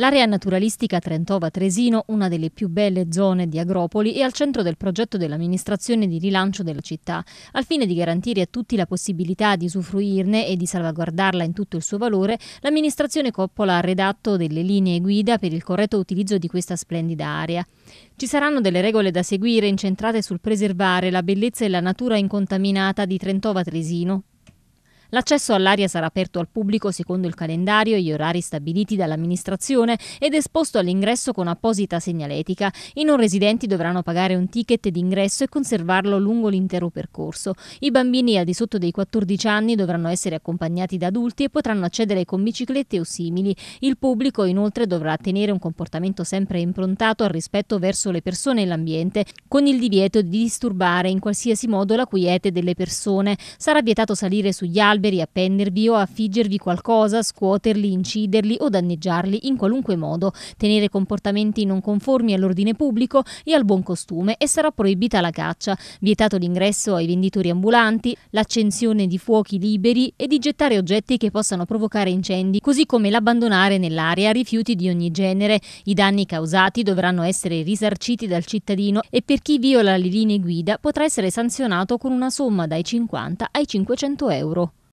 L'area naturalistica Trentova-Tresino, una delle più belle zone di Agropoli, è al centro del progetto dell'amministrazione di rilancio della città, al fine di garantire a tutti la possibilità di usufruirne e di salvaguardarla in tutto il suo valore, l'amministrazione Coppola ha redatto delle linee guida per il corretto utilizzo di questa splendida area. Ci saranno delle regole da seguire incentrate sul preservare la bellezza e la natura incontaminata di Trentova-Tresino, L'accesso all'area sarà aperto al pubblico secondo il calendario e gli orari stabiliti dall'amministrazione ed esposto all'ingresso con apposita segnaletica. I non residenti dovranno pagare un ticket d'ingresso e conservarlo lungo l'intero percorso. I bambini al di sotto dei 14 anni dovranno essere accompagnati da adulti e potranno accedere con biciclette o simili. Il pubblico inoltre dovrà tenere un comportamento sempre improntato al rispetto verso le persone e l'ambiente, con il divieto di disturbare in qualsiasi modo la quiete delle persone. Sarà vietato salire sugli alberi alberi, appendervi o affiggervi qualcosa, scuoterli, inciderli o danneggiarli in qualunque modo, tenere comportamenti non conformi all'ordine pubblico e al buon costume e sarà proibita la caccia, vietato l'ingresso ai venditori ambulanti, l'accensione di fuochi liberi e di gettare oggetti che possano provocare incendi, così come l'abbandonare nell'area rifiuti di ogni genere. I danni causati dovranno essere risarciti dal cittadino e per chi viola le linee guida potrà essere sanzionato con una somma dai 50 ai 500 euro.